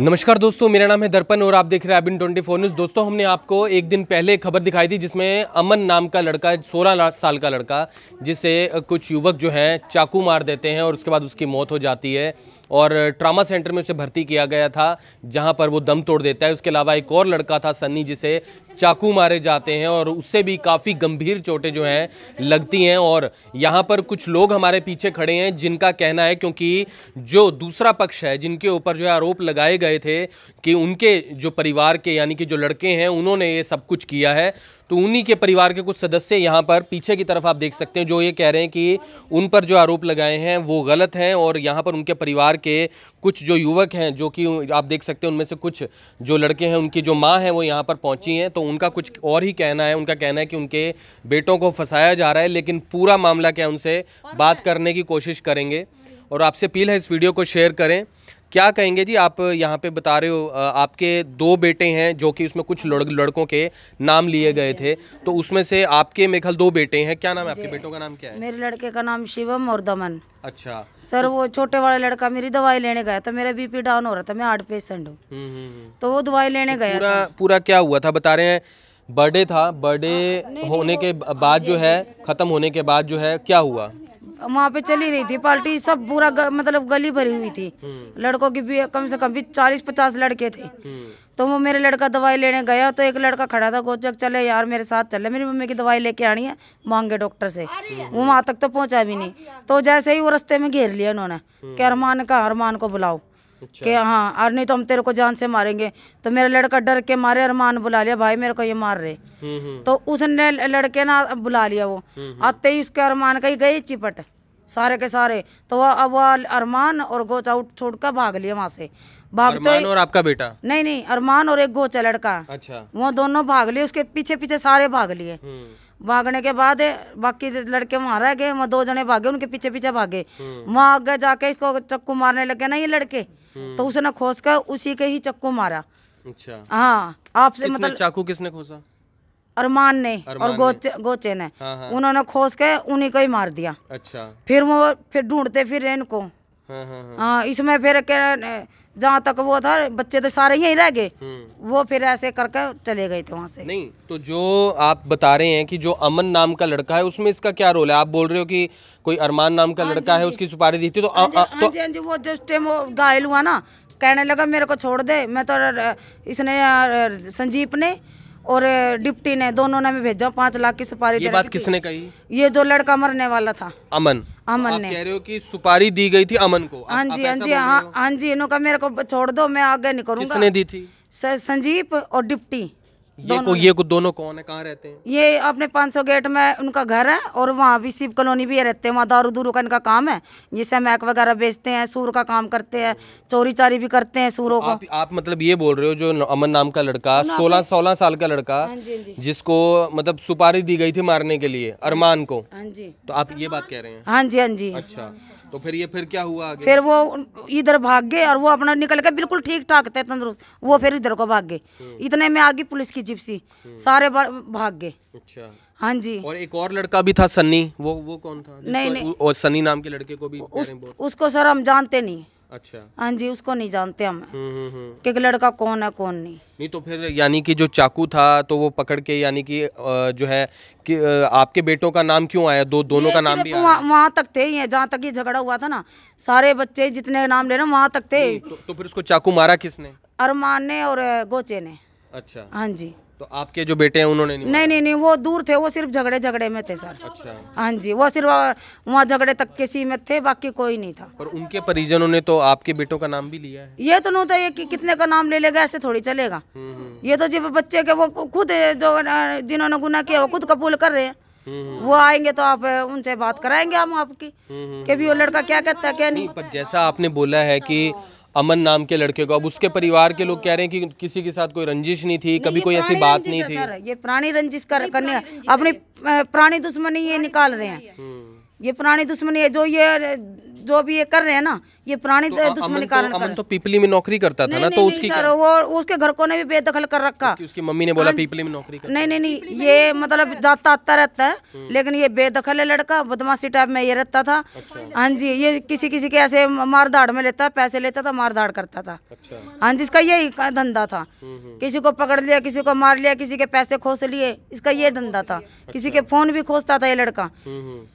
नमस्कार दोस्तों मेरा नाम है दर्पण और आप देख रहे हैं ट्वेंटी फोर न्यूज़ दोस्तों हमने आपको एक दिन पहले खबर दिखाई थी जिसमें अमन नाम का लड़का सोलह साल का लड़का जिसे कुछ युवक जो है चाकू मार देते हैं और उसके बाद उसकी मौत हो जाती है और ट्रामा सेंटर में उसे भर्ती किया गया था जहां पर वो दम तोड़ देता है उसके अलावा एक और लड़का था सन्नी जिसे चाकू मारे जाते हैं और उससे भी काफ़ी गंभीर चोटें जो हैं लगती हैं और यहाँ पर कुछ लोग हमारे पीछे खड़े हैं जिनका कहना है क्योंकि जो दूसरा पक्ष है जिनके ऊपर जो है आरोप लगाए गए थे कि उनके जो परिवार के यानी कि जो लड़के हैं उन्होंने ये सब कुछ किया है तो उन्हीं के परिवार के कुछ सदस्य यहाँ पर पीछे की तरफ आप देख सकते हैं जो ये कह रहे हैं कि उन पर जो आरोप लगाए हैं वो गलत हैं और यहाँ पर उनके परिवार के कुछ जो युवक हैं जो कि आप देख सकते हैं उनमें से कुछ जो लड़के हैं उनकी जो माँ हैं वो यहाँ पर पहुँची हैं तो उनका कुछ और ही कहना है उनका कहना है कि उनके बेटों को फंसाया जा रहा है लेकिन पूरा मामला क्या उनसे बात करने की कोशिश करेंगे और आपसे अपील है इस वीडियो को शेयर करें क्या कहेंगे जी आप यहाँ पे बता रहे हो आपके दो बेटे हैं जो कि उसमें कुछ लड़, लड़कों के नाम लिए हाँ गए हाँ थे हाँ तो उसमें से आपके मेरे ख्याल दो बेटे हैं क्या नाम है आपके बेटों का नाम क्या है मेरे लड़के का नाम शिवम और दमन अच्छा सर तो वो छोटे वाला लड़का मेरी दवाई लेने गया था मेरा बीपी डाउन हो रहा था मैं हार्ट पेशेंट हूँ हम्म, हम्म, हम्म। तो वो दवाई लेने तो गया पूरा पूरा क्या हुआ था बता रहे हैं बर्थडे था बर्थडे होने के बाद जो है ख़त्म होने के बाद जो है क्या हुआ वहाँ पे चली रही थी पार्टी सब पूरा ग, मतलब गली भरी हुई थी हम्म। लड़कों की भी कम से कम भी चालीस पचास लड़के थे हम्म। तो वो मेरे लड़का दवाई लेने गया तो एक लड़का खड़ा था गोचक चले यार मेरे साथ चले मेरी मम्मी की दवाई लेके आनी है मांगे डॉक्टर से हम्म। वो वहाँ तक तो पहुँचा भी नहीं तो जैसे ही वो रस्ते में घेर लिया उन्होंने कि अरमान का अरमान को बुलाओ अच्छा। कि हाँ और नहीं तो हम तेरे को जान से मारेंगे तो मेरा लड़का डर के मारे अरमान बुला लिया भाई मेरे को ये मार रहे तो उसने लड़के ना बुला लिया वो आते ही उसके अरमान का ही गई चिपट सारे के सारे तो वह अब वह अरमान और गोच आउट छोड़ कर भाग लिया वहाँ से भागते अरमान और आपका बेटा नहीं नहीं अरमान और एक गोच है लड़का अच्छा वो दोनों भाग लिए उसके पीछे पीछे सारे भाग लिए हम्म। भागने के बाद बाकी लड़के वहाँ रह गए वहाँ दो जने भागे उनके पीछे पीछे भागे हम्म। वहाँ आगे जाके इसको चक्कू मारने लगे ना ये लड़के हम्म। तो उसने खोस कर उसी के ही चक्कू मारा अच्छा हाँ आपसे मतलब चाकू किसने खोसा अरमान ने अरमान और गोचे ने, गोचे ने हाँ हाँ। उन्होंने खोस के उन्हीं को ही मार दिया अच्छा फिर वो फिर ढूंढते फिर इनको हाँ हाँ हाँ।, हाँ इसमें फिर जहाँ तक वो था बच्चे तो सारे यही रह गए हम्म। वो फिर ऐसे करके चले गए थे वहाँ से नहीं तो जो आप बता रहे हैं कि जो अमन नाम का लड़का है उसमें इसका क्या रोल है आप बोल रहे हो कि कोई अरमान नाम का हाँ लड़का है हाँ उसकी सुपारी दी थी तो, तो वो जिस टाइम वो घायल हुआ ना कहने लगा मेरे को छोड़ दे मैं तो इसने संजीव ने और डिप्टी ने दोनों ने भी भेजा पाँच लाख की सुपारी ये बात किसने कही ये जो लड़का मरने वाला था अमन अमन ने कह रहे हो कि सुपारी दी गई थी अमन को हाँ, हाँ जी हाँ जी हाँ जी इन्हों का मेरे को छोड़ दो मैं आगे नहीं करूँगा दी थी संजीव और डिप्टी ये को ये को दोनों कौन है कहाँ रहते हैं ये अपने 500 गेट में उनका घर है और वहाँ भी शिव कॉलोनी भी रहते हैं वहाँ दारू दूरू का इनका काम है जिसे मैक वगैरह बेचते हैं सूर का काम करते हैं चोरी चारी भी करते हैं सूरों का आप, आप मतलब ये बोल रहे हो जो अमन नाम का लड़का सोलह सोलह साल का लड़का हाँ हाँ जिसको मतलब सुपारी दी गई थी मारने के लिए अरमान को हाँ जी तो आप ये बात कह रहे हैं हाँ जी हाँ जी अच्छा तो फिर ये फिर क्या हुआ आगे? फिर वो इधर भाग गए और वो अपना निकल के बिल्कुल ठीक ठाक थे तंदुरुस्त वो फिर इधर को भाग गए हम्म। इतने में आ गई पुलिस की जिप्सी हम्म। सारे भाग गए अच्छा हाँ जी और एक और लड़का भी था सन्नी वो वो कौन था नहीं नहीं और सन्नी नाम के लड़के को भी उस, उसको सर हम जानते नहीं अच्छा हाँ जी उसको नहीं जानते हम हम्म, हम्म, हम्म। कि लड़का कौन है कौन नहीं नहीं तो फिर यानी कि जो चाकू था तो वो पकड़ के यानी कि जो है कि आपके बेटों का नाम क्यों आया दो दोनों का नाम भी वहाँ तक थे जहाँ तक ये झगड़ा हुआ था ना सारे बच्चे जितने नाम ले रहे वहाँ तक थे तो, तो फिर उसको चाकू मारा किसने अरमान ने और गोचे ने अच्छा हाँ जी तो आपके जो बेटे हैं उन्होंने नहीं नहीं नहीं नहीं वो दूर थे वो सिर्फ झगड़े झगड़े में थे सर अच्छा हाँ जी वो सिर्फ वहाँ झगड़े तक के सी में थे बाकी कोई नहीं था और उनके परिजनों ने तो आपके बेटों का नाम भी लिया है ये तो नहीं था ये कि कितने का नाम ले लेगा ऐसे थोड़ी चलेगा हम्म, हम्म। ये तो जब बच्चे के वो खुद जो जिन्होंने गुना किया वो खुद कबूल कर रहे हैं हम्म, वो आएंगे तो आप उनसे बात कराएंगे हम आपकी कभी वो लड़का क्या कहता है क्या नहीं पर जैसा आपने बोला है कि अमन नाम के लड़के को अब उसके परिवार के लोग कह रहे हैं कि किसी के साथ कोई रंजिश नहीं थी कभी कोई ऐसी बात नहीं थी ये पुरानी रंजिश कर करने अपनी पुरानी दुश्मनी ये निकाल रहे हैं हम्म। ये पुरानी दुश्मनी है जो ये जो भी ये कर रहे हैं ना ये पुराने तो दुश्मनी तो- कारण अमन तो पीपली में नौकरी करता था ना तो उसकी वो उसके घर को ने भी बेदखल कर रखा उसकी मम्मी ने बोला हाँ, पीपली में नौकरी नहीं नहीं नहीं ये मतलब जाता आता रहता है हम्म। लेकिन ये बेदखल है लड़का बदमाशी टाइप में ये रहता था अच्छा। हाँ जी ये किसी किसी के ऐसे मार धाड़ में लेता पैसे लेता था मार धाड़ करता था अच्छा। हाँ जी इसका यही धंधा था हम्म, हम्म। किसी को पकड़ लिया किसी को मार लिया किसी के पैसे खोस लिए इसका ये धंधा था किसी के फोन भी खोसता था ये लड़का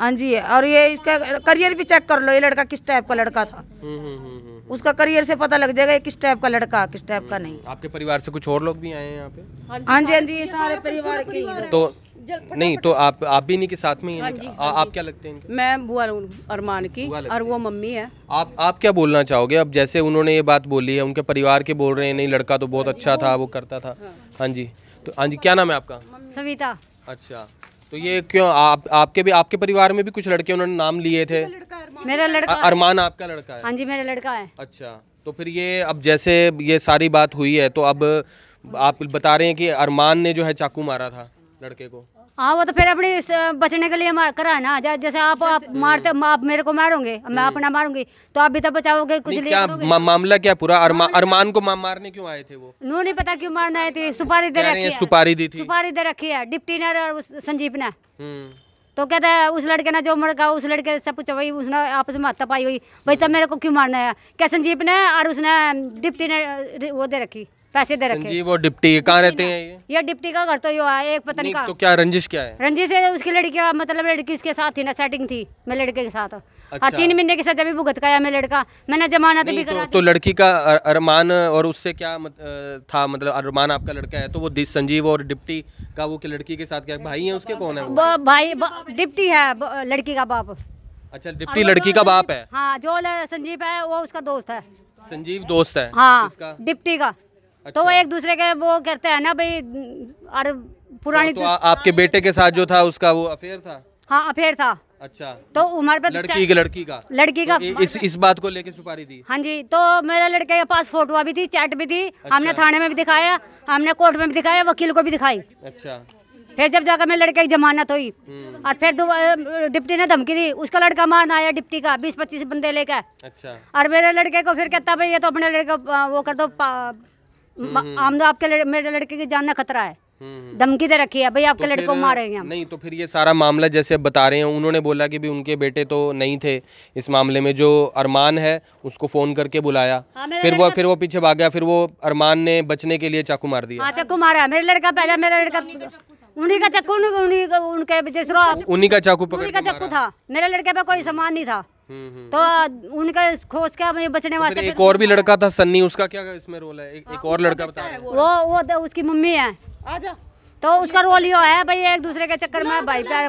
हाँ जी और ये इसका करियर भी चेक कर लो ये लड़का किस टाइप का लड़का था हम्म, हम्म, हम्म, उसका करियर से पता लग जाएगा किस टाइप का लड़का किस टाइप का नहीं आपके परिवार से कुछ और लोग भी आए हैं यहाँ पे हाँ जी हाँ जी हाँ हाँ सारे परिवार के तो, तो नहीं तो आप आप भी नहीं के साथ में ही हाँ जी, हाँ जी। आप क्या लगते हैं मैं बुआ अरमान की और वो मम्मी है आप आप क्या बोलना चाहोगे अब जैसे उन्होंने ये बात बोली है उनके परिवार के बोल रहे हैं नहीं लड़का तो बहुत हाँ अच्छा था वो करता था हाँ जी तो हाँ जी क्या नाम है आपका सविता अच्छा तो ये क्यों आप आपके भी आपके परिवार में भी कुछ लड़के उन्होंने नाम लिए थे मेरा लड़का अरमान आपका लड़का है हाँ जी मेरा लड़का है अच्छा तो फिर ये अब जैसे ये सारी बात हुई है तो अब आप बता रहे हैं कि अरमान ने जो है चाकू मारा था लड़के को हाँ वो तो फिर अपने बचने के लिए मार करा ना जा, जैसे आप आप मारते हाँ। आप मेरे को मारोगे मैं हम्म। अपना मारूंगी तो आप भी तो बचाओगे कुछ क्या मा, मामला क्या पूरा अरमा, अरमान को मा, मारने क्यों आए थे वो नो नहीं पता क्यों मारने आए थे सुपारी दे रखी है सुपारी दी थी सुपारी दे रखी है डिप्टी ने और संजीव ने हम्म। तो कहता है उस लड़के ने जो मर उस लड़के से पूछा भाई उसने आपस में हत्या पाई हुई भाई तब मेरे को क्यों मारना है क्या संजीव ने और उसने डिप्टी ने वो दे रखी पैसे दे रखे वो डिप्टी कहाँ रहते हैं ये डिप्टी का घर तो यो है एक पता नहीं तो क्या रंजिश क्या है रंजिश है उसकी लड़की का मतलब लड़की उसके साथ थी ना सेटिंग थी मैं लड़के के साथ हाँ, अच्छा। तीन महीने के साथ जब भुगत गया मैं लड़का मैंने जमाना तो भी करा तो लड़की का अरमान और उससे क्या था मतलब अरमान आपका लड़का है तो वो संजीव और डिप्टी का वो लड़की के साथ क्या भाई है उसके कौन है भाई डिप्टी है लड़की का बाप अच्छा डिप्टी लड़की का बाप है हाँ जो संजीव है वो उसका दोस्त है संजीव दोस्त है हाँ डिप्टी का अच्छा। तो वो अच्छा। एक दूसरे के वो करते हैं ना भाई और पुरानी तो, तो आ, आपके बेटे के साथ जो था उसका वो अफेयर था हाँ अफेयर था अच्छा तो उम्र पे लड़की का लड़की का लड़की का तो इस इस बात को लेके सुपारी दी हाँ जी तो मेरे लड़के के पास फोटो भी थी चैट भी थी अच्छा। हमने थाने में भी दिखाया हमने कोर्ट में भी दिखाया वकील को भी दिखाई अच्छा फिर जब जाकर मेरे लड़के की जमानत हुई हम्म। और फिर डिप्टी ने धमकी दी उसका लड़का मारना आया डिप्टी का बीस पच्चीस बंदे लेकर अच्छा और मेरे लड़के को फिर कहता भाई ये तो अपने लड़के वो कर दो हम्म, हम्म। आम तो आपके लड़, मेरे लड़के की जान खतरा है हम्म, धमकी दे रखी है भाई आपके तो लड़के को मारेंगे नहीं तो फिर ये सारा मामला जैसे आप बता रहे हैं उन्होंने बोला कि भी उनके बेटे तो नहीं थे इस मामले में जो अरमान है उसको फोन करके बुलाया हाँ, फिर वो फिर वो पीछे भाग गया फिर वो अरमान ने बचने के लिए चाकू मार दिया हाँ, चाकू मारा मेरा लड़का पहले मेरा लड़का उन्हीं का चाकू उन्हीं उनके उनके उन्हीं का चाकू उन्हीं का चाकू था मेरे लड़के पे कोई सामान नहीं था हम्म, तो उनका खोज क्या बचने तो वास्ते एक और भी लड़का था सन्नी उसका क्या इसमें रोल है एक और लड़का बता वो वो तो उसकी मम्मी है आजा तो उसका रोल यो है भाई एक दूसरे के चक्कर में भाई प्यार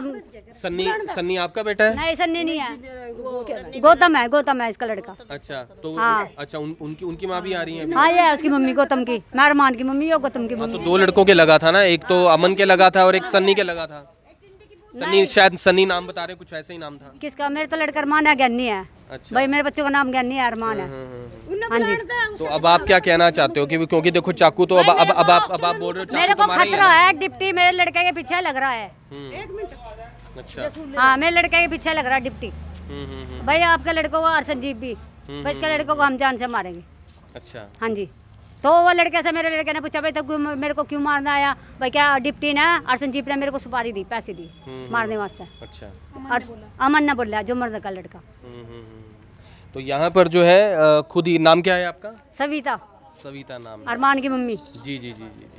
सन्नी सन्नी आपका बेटा है नहीं सन्नी नहीं है गौतम है गौतम है इसका लड़का अच्छा तो हाँ अच्छा उन, उनकी उनकी माँ भी आ रही है हाँ ये उसकी मम्मी गौतम की मैं की मम्मी और गौतम की हाँ, तो मम्मी तो दो लड़कों के लगा था ना एक तो अमन के लगा था और एक सन्नी के लगा था सनी शायद सनी नाम बता रहे कुछ ऐसे ही नाम था किसका मेरे तो लड़का अरमान है ज्ञानी है अच्छा। भाई मेरे बच्चों का नाम ज्ञानी है अरमान है हम्म, हम्म, हम्म, हाँ जी तो, तो अब आप क्या कहना चाहते हो कि क्योंकि देखो चाकू तो अब अब अब अब आप बोल रहे हो मेरे को तो खतरा है डिप्टी मेरे लड़के के पीछे लग रहा है एक मिनट अच्छा हाँ मेरे लड़के के पीछे लग रहा है डिप्टी भाई आपका लड़का हुआ अरसन जीप भी इसके लड़कों को हम जान से मारेंगे अच्छा हाँ जी तो वो लड़के से मेरे लड़के ने पूछा भाई तब मेरे को क्यों मारना आया भाई क्या डिप्टी ने अर्सन जीप ने मेरे को सुपारी दी पैसे दी हम्म, हम्म। मारने वास्ते अच्छा और अमन ने बोला जो मर्द का लड़का हम्म, तो यहाँ पर जो है खुद ही नाम क्या है आपका सविता सविता नाम अरमान की मम्मी जी जी जी जी जी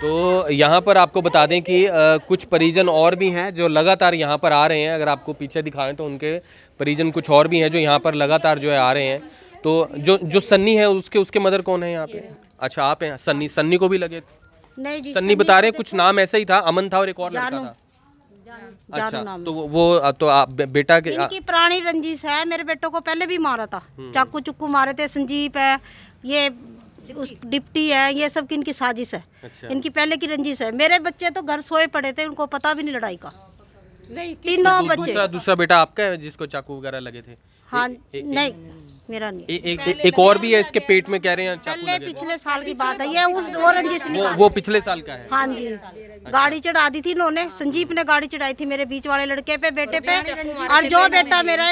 तो यहाँ पर आपको बता दें कि आ, कुछ परिजन और भी हैं जो लगातार यहाँ पर आ रहे हैं अगर आपको पीछे दिखाएं तो उनके परिजन कुछ और भी हैं जो यहाँ पर लगातार जो है आ रहे हैं तो जो जो सन्नी है उसके उसके मदर कौन है यहाँ पे अच्छा आप हैं सन्नी सन्नी को भी लगे नहीं जी सन्नी बता रहे कुछ नाम ऐसा ही था अमन था और एक और लड़का था अच्छा तो वो तो आप बेटा के इनकी पुरानी रंजिश है मेरे बेटों को पहले भी मारा था हम्म। चाकू चुक्कू मारे थे संजीव है ये उस डिप्टी है ये सब की इनकी साजिश है अच्छा। इनकी पहले की रंजिश है मेरे बच्चे तो घर सोए पड़े थे उनको पता भी नहीं लड़ाई का नहीं तीनों बच्चे दूसरा बेटा आपका है जिसको चाकू वगैरह लगे थे हाँ नहीं मेरा नहीं ए, एक, ए, एक और भी है इसके पेट में कह रहे हैं पहले पिछले साल की बात है ये उस और वो, वो पिछले साल का है हाँ जी अच्छा। गाड़ी चढ़ा दी थी इन्होंने संजीव ने गाड़ी चढ़ाई थी मेरे बीच वाले लड़के पे बेटे पे और जो बेटा मेरा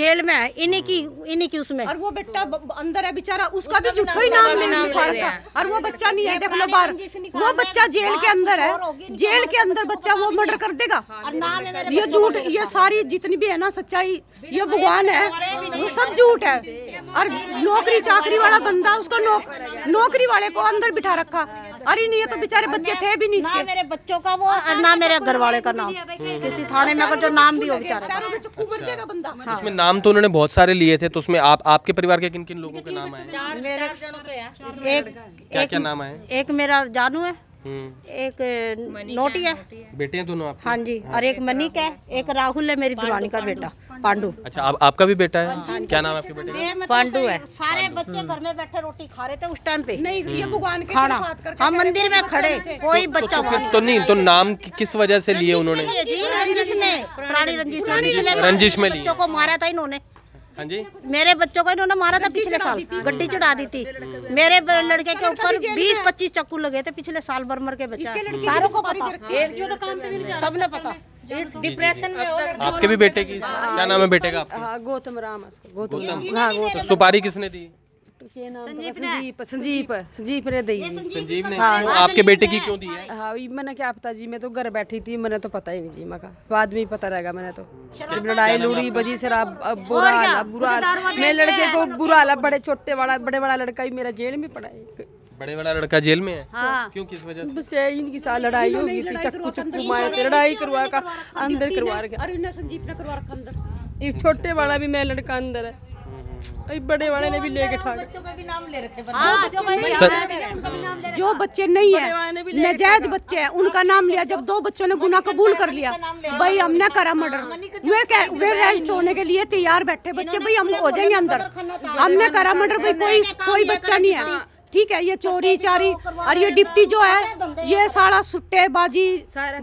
जेल में है इन्हीं की इन्हीं की उसमें और वो बेटा अंदर है बेचारा उसका भी झूठो ही नाम नहीं था और वो बच्चा नहीं है देख लो बाहर वो बच्चा जेल के अंदर है जेल के अंदर बच्चा वो मर्डर कर देगा ये झूठ ये सारी जितनी भी है ना सच्चाई ये भगवान है वो सब झूठ है और नौकरी चाकरी वाला बंदा उसको नौक, नौकरी वाले को अंदर बिठा रखा अरे नहीं ये तो बेचारे बच्चे थे भी नहीं ना मेरे बच्चों का वो और ना मेरे घर वाले का नाम किसी थाने में अगर जो नाम भी हो बेचारे उसमें हाँ। नाम तो उन्होंने बहुत सारे लिए थे तो उसमें आप आपके परिवार के किन किन लोगों के नाम आए मेरे एक क्या क्या नाम है एक मेरा जानू है हम्म। एक नोटी है बेटे हैं दोनों हाँ जी हाँ। और एक मनिक है एक राहुल है मेरी दुरानी का बेटा पांडु अच्छा आप, आपका भी बेटा है हाँ क्या नाम है आपके बेटे तो पांडु है सारे बच्चे घर में बैठे रोटी खा रहे थे उस टाइम पे नहीं ये हम्म। भगवान खाना हम हाँ, मंदिर में खड़े कोई तो बच्चा तो, तो नहीं तो नाम किस वजह से लिए उन्होंने रंजिश में पुरानी रंजिश रंजिश में बच्चों को मारा था इन्होंने हाँ जी मेरे बच्चों को इन्होंने मारा था पिछले साल गड्डी चढ़ा दी थी मेरे लड़के के ऊपर बीस पच्चीस चक्कू लगे थे पिछले साल बरमर के बच्चे सारों तो को पता सबने पता डिप्रेशन में आपके भी बेटे की हाँ। क्या नाम है बेटे का हाँ, गौतम राम गौतम हाँ, तो सुपारी किसने दी आपके बेटे की क्यों दी है हाँ, हाँ मैंने क्या पता जी मैं तो घर बैठी थी मैंने तो पता ही नहीं जी मैं बाद में पता रहेगा मैंने तो लड़ाई बजी बुरा बुरा लड़के को मतलब बुरा बड़े छोटे वाला बड़े बड़ा लड़का ही मेरा जेल में पड़ा है बड़े वाला लड़का जेल में है हाँ। क्यों किस वजह से बस इनके साथ लड़ाई हो गई थी चक्कू चक्कू मारे थे लड़ाई करवा का अंदर करवा रखा अरे संजीव ने करवा रखा अंदर छोटे वाला भी मेरा लड़का अंदर है बड़े वाले ने भी लेके ठा हाँ, जो बच्चे नहीं है नजायज बच्चे हैं उनका नाम लिया जब दो बच्चों ने गुना कबूल कर लिया भाई हमने करा हाँ, मर्डर वे वे रेस्ट होने के लिए तैयार बैठे बच्चे भाई हम हो जाएंगे अंदर हमने करा मर्डर भाई कोई कोई बच्चा नहीं है ठीक है ये चोरी चारी और ये डिप्टी जो है ये सारा सुट्टेबाजी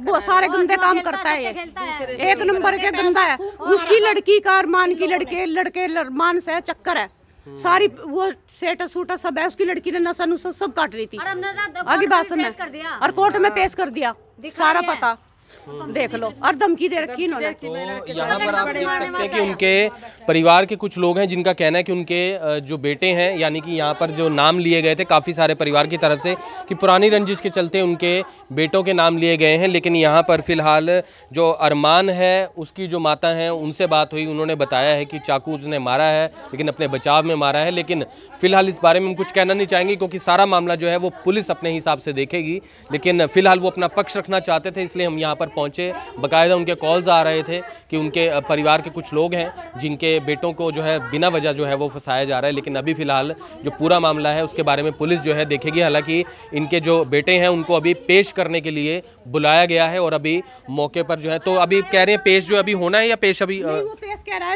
वो सारे गंदे काम करता है एक नंबर के गंदा है उसकी लड़की का अरमान की लड़के लड़के अरमान से चक्कर है हम्म। सारी वो सेटा सूटा सब है उसकी लड़की ने नशा नुशा सब काट रही थी आगे बात समय और कोर्ट में हाँ। पेश कर दिया सारा पता तो देख लो और धमकी दे रखी है तो यहाँ पर आप देख सकते हैं उनके परिवार के कुछ लोग हैं जिनका कहना है कि उनके जो बेटे हैं यानी कि यहाँ पर जो नाम लिए गए थे काफ़ी सारे परिवार की तरफ से कि पुरानी रंजिश के चलते उनके बेटों के नाम लिए गए हैं लेकिन यहाँ पर फिलहाल जो अरमान है उसकी जो माता है उनसे बात हुई उन्होंने बताया है कि चाकू उसने मारा है लेकिन अपने बचाव में मारा है लेकिन फिलहाल इस बारे में हम कुछ कहना नहीं चाहेंगे क्योंकि सारा मामला जो है वो पुलिस अपने हिसाब से देखेगी लेकिन फिलहाल वो अपना पक्ष रखना चाहते थे इसलिए हम यहाँ पर पहुंचे बकायदा उनके कॉल्स आ रहे थे कि उनके परिवार के कुछ लोग हैं जिनके बेटों को जो है बिना वजह जो है वो फंसाया जा रहा है लेकिन अभी फ़िलहाल जो पूरा मामला है उसके बारे में पुलिस जो है देखेगी हालांकि इनके जो बेटे हैं उनको अभी पेश करने के लिए बुलाया गया है और अभी मौके पर जो है तो अभी कह रहे हैं पेश जो अभी होना है या पेश अभी पेश कह रहा है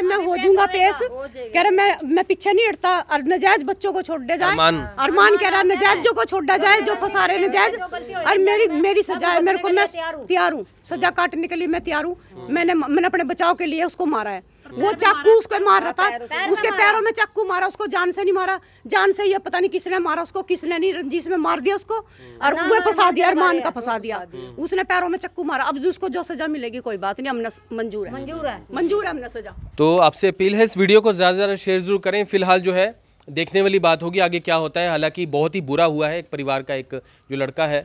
मैं पीछे नहीं हटता और नजायज बच्चों को छोड़ जाए अरमान अरमान कह रहा है नजायजों को छोड़ा जाए जो फंसा रहे नजायज और मेरी मेरी सजा है मेरे को मैं तैयार हूँ सजा काटने के लिए मैं तैयार हूँ मैंने मैंने अपने बचाव के लिए उसको मारा है वो चाकू उसको मार रहा था उसके पैरों में चाकू मारा उसको जान से नहीं मारा जान से ये पता नहीं किसने मारा उसको किसने नहीं रंजीश में मार दिया उसको हम्म। और वो फंसा दिया अरमान का फंसा दिया उसने पैरों में चाकू मारा अब उसको जो सजा मिलेगी कोई बात नहीं हमने मंजूर है मंजूर है मंजूर है हमने सजा तो आपसे अपील है इस वीडियो को ज्यादा ज्यादा शेयर जरूर करें फिलहाल जो है देखने वाली बात होगी आगे क्या होता है हालांकि बहुत ही बुरा हुआ है एक परिवार का एक जो लड़का है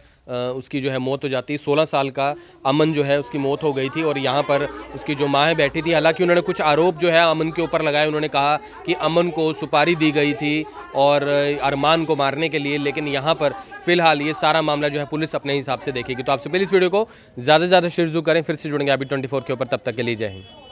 उसकी जो है मौत हो जाती है सोलह साल का अमन जो है उसकी मौत हो गई थी और यहाँ पर उसकी जो माँ बैठी थी हालांकि उन्होंने कुछ आरोप जो है अमन के ऊपर लगाए उन्होंने कहा कि अमन को सुपारी दी गई थी और अरमान को मारने के लिए लेकिन यहाँ पर फिलहाल ये सारा मामला जो है पुलिस अपने हिसाब से देखेगी तो आपसे पहले इस वीडियो को ज़्यादा से ज़्यादा शेयर जरूर करें फिर से जुड़ेंगे अभी ट्वेंटी के ऊपर तब तक के लिए जय हिंद